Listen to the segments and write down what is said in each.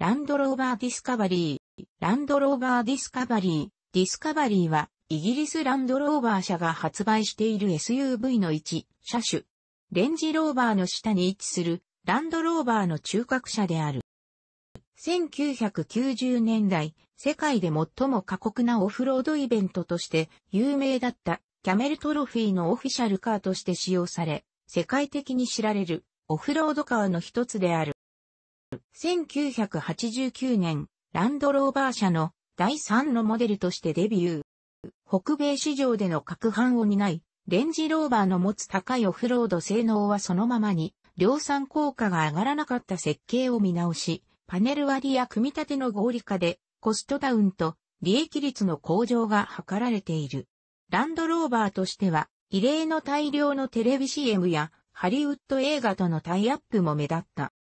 ランドローバーディスカバリー。ランドローバーディスカバリー。ディスカバリーは、イギリスランドローバー社が発売している SUV の1車種。レンジローバーの下に位置する、ランドローバーの中核車である。1990年代、世界で最も過酷なオフロードイベントとして有名だったキャメルトロフィーのオフィシャルカーとして使用され、世界的に知られるオフロードカーの一つである。1989年、ランドローバー社の第3のモデルとしてデビュー。北米市場での各販を担い、レンジローバーの持つ高いオフロード性能はそのままに、量産効果が上がらなかった設計を見直し、パネル割りや組み立ての合理化で、コストダウンと利益率の向上が図られている。ランドローバーとしては、異例の大量のテレビ CM やハリウッド映画とのタイアップも目立った。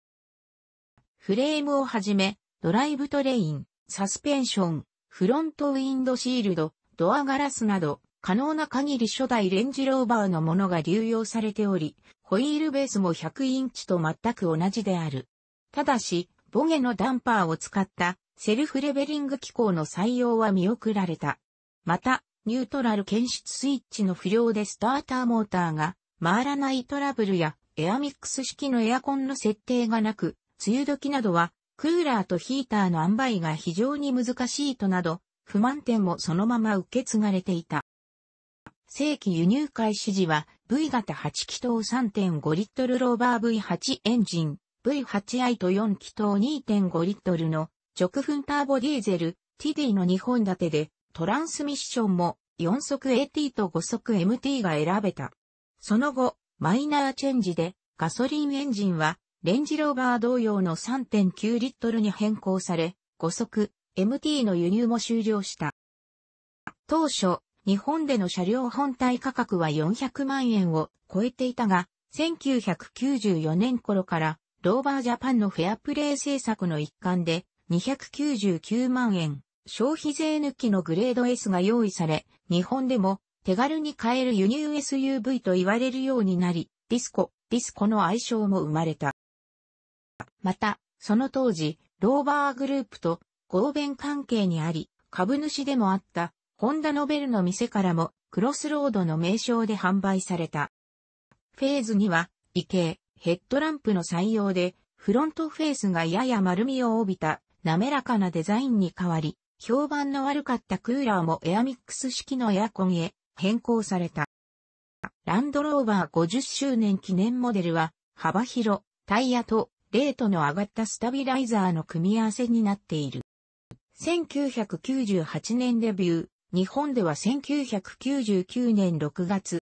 フレームをはじめ、ドライブトレイン、サスペンション、フロントウィンドシールド、ドアガラスなど、可能な限り初代レンジローバーのものが流用されており、ホイールベースも100インチと全く同じである。ただし、ボゲのダンパーを使ったセルフレベリング機構の採用は見送られた。また、ニュートラル検出スイッチの不良でスターターモーターが回らないトラブルやエアミックス式のエアコンの設定がなく梅雨時などは、クーラーとヒーターの塩梅が非常に難しいとなど、不満点もそのまま受け継がれていた。正規輸入開始時は V 型8気筒3.5リットルローバー V8 エンジン、V8i と4気筒2.5リットルの直噴ターボディーゼル TD の2本立てでトランスミッションも4速 AT と5速 MT が選べた。その後、マイナーチェンジでガソリンエンジンはレンジローバー同様の3.9リットルに変更され、5速 MT の輸入も終了した。当初、日本での車両本体価格は400万円を超えていたが、1994年頃から、ローバージャパンのフェアプレー政策の一環で、299万円、消費税抜きのグレード S が用意され、日本でも手軽に買える輸入 SUV と言われるようになり、ディスコ、ディスコの愛称も生まれた。また、その当時、ローバーグループと合弁関係にあり、株主でもあった、ホンダノベルの店からも、クロスロードの名称で販売された。フェーズには、異形、ヘッドランプの採用で、フロントフェースがやや丸みを帯びた、滑らかなデザインに変わり、評判の悪かったクーラーもエアミックス式のエアコンへ変更された。ランドローバー50周年記念モデルは、幅広、タイヤとレートの上がったスタビライザーの組み合わせになっている。1998年デビュー、日本では1999年6月。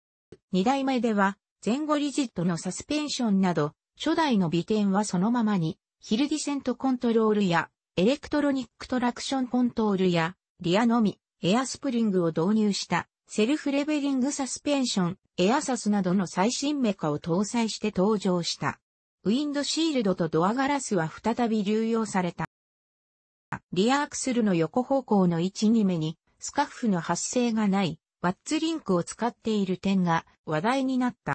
2代目では、前後リジットのサスペンションなど、初代の美点はそのままに、ヒルディセントコントロールや、エレクトロニックトラクションコントロールや、リアのみ、エアスプリングを導入した、セルフレベリングサスペンション、エアサスなどの最新メカを搭載して登場した。ウィンドシールドとドアガラスは再び流用された。リアアクセルの横方向の位置に目にスカッフの発生がないワッツリンクを使っている点が話題になった。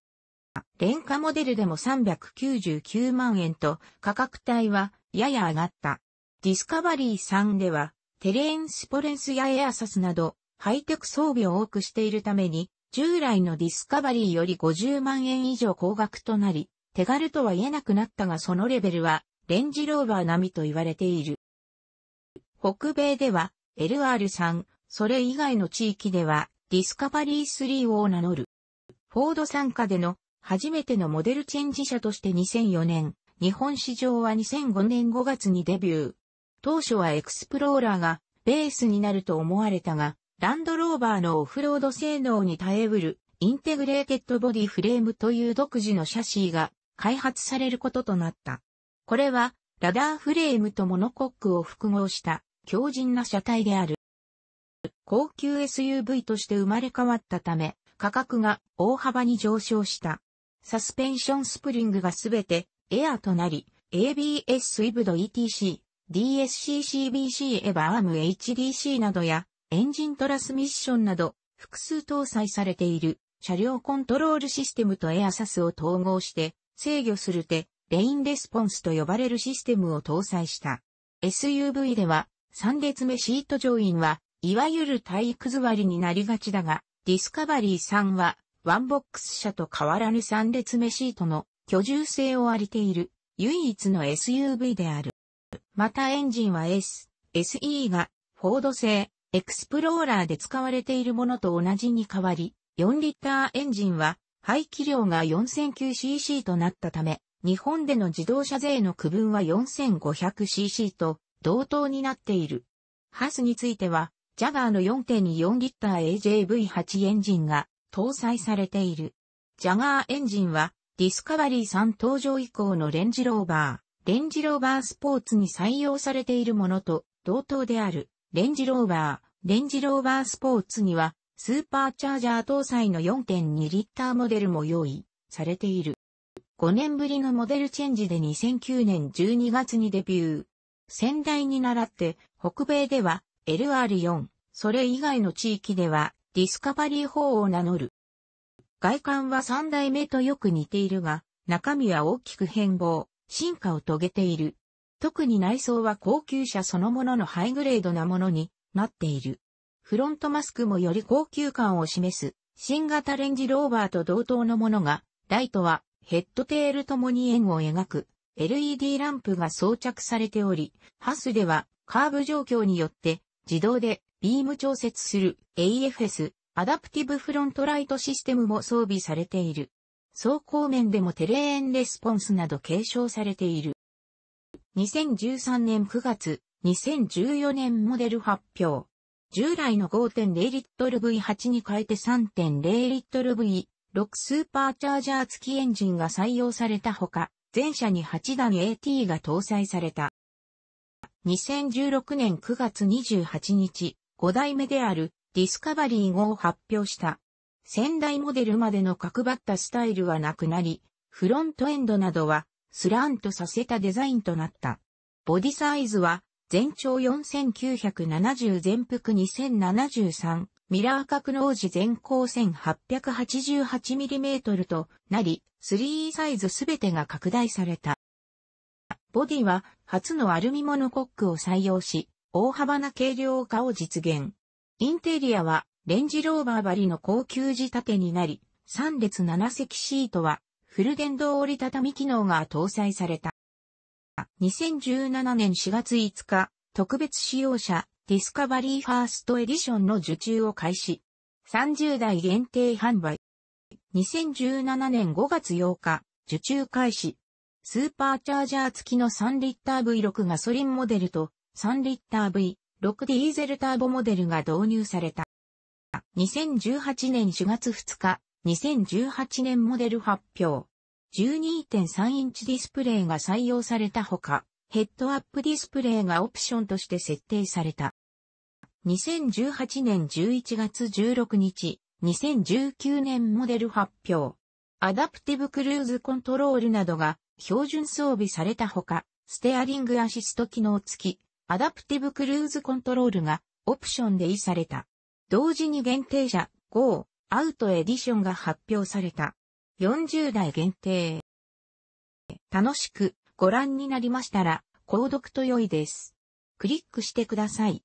廉価モデルでも399万円と価格帯はやや上がった。ディスカバリー3ではテレーンスポレンスやエアサスなどハイテク装備を多くしているために従来のディスカバリーより50万円以上高額となり手軽とは言えなくなったがそのレベルは、レンジローバー並みと言われている。北米では、LR3、それ以外の地域では、ディスカバリー3を名乗る。フォード参加での初めてのモデルチェンジ車として2004年、日本市場は2005年5月にデビュー。当初はエクスプローラーがベースになると思われたが、ランドローバーのオフロード性能に耐えうるインテグレーテッドボディフレームという独自のシャシーが開発されることとなった。これは、ラダーフレームとモノコックを複合した強靭な車体である。高級 SUV として生まれ変わったため、価格が大幅に上昇した。サスペンションスプリングがすべてエアとなり、ABS スイブド ETC、DSCCBC エバァアーム HDC などやエンジントラスミッションなど複数搭載されている車両コントロールシステムとエアサスを統合して制御する手、レインレスポンスと呼ばれるシステムを搭載した。SUV では、3列目シート乗員は、いわゆる体育座りになりがちだが、ディスカバリー3は、ワンボックス車と変わらぬ3列目シートの居住性をありている、唯一の SUV である。またエンジンは S、SE が、フォード製、エクスプローラーで使われているものと同じに変わり、4リッターエンジンは、排気量が 4009cc となったため、日本での自動車税の区分は 4500cc と同等になっている。ハスについては、ジャガーの4.4リッター AJV8 エンジンが搭載されている。ジャガーエンジンは、ディスカバリー3登場以降のレンジローバー、レンジローバースポーツに採用されているものと同等である、レンジローバー、レンジローバースポーツには、スーパーチャージャー搭載の4.2リッターモデルも用意されている。5年ぶりのモデルチェンジで2009年12月にデビュー。先代に倣って北米では LR4、それ以外の地域ではディスカバリー4を名乗る。外観は3代目とよく似ているが、中身は大きく変貌、進化を遂げている。特に内装は高級車そのもののハイグレードなものになっている。フロントマスクもより高級感を示す、新型レンジローバーと同等のものが、ライトはヘッドテールともに円を描く LED ランプが装着されており、ハスではカーブ状況によって自動でビーム調節する AFS アダプティブフロントライトシステムも装備されている。走行面でもテレーンレスポンスなど継承されている。2013年9月、2014年モデル発表。従来の5.0リットル V8 に変えて3.0リットル V6 スーパーチャージャー付きエンジンが採用されたほか、全車に8段 AT が搭載された。2016年9月28日、5代目であるディスカバリー号を発表した。先代モデルまでの角張ったスタイルはなくなり、フロントエンドなどはスラントさせたデザインとなった。ボディサイズは全長4970全幅2073、ミラー格納時全高 1888mm となり、3E サイズすべてが拡大された。ボディは初のアルミモノコックを採用し、大幅な軽量化を実現。インテリアはレンジローバー張りの高級仕立てになり、3列7席シートはフル電動折りたたみ機能が搭載された。2017年4月5日、特別使用者ディスカバリーファーストエディションの受注を開始。30代限定販売。2017年5月8日、受注開始。スーパーチャージャー付きの3リッター V6 ガソリンモデルと3リッター V6 ディーゼルターボモデルが導入された。2018年4月2日、2018年モデル発表。12.3インチディスプレイが採用されたほか、ヘッドアップディスプレイがオプションとして設定された。2018年11月16日、2019年モデル発表。アダプティブクルーズコントロールなどが標準装備されたほか、ステアリングアシスト機能付き、アダプティブクルーズコントロールがオプションで維された。同時に限定車 GO アウトエディションが発表された。40代限定。楽しくご覧になりましたら、購読と良いです。クリックしてください。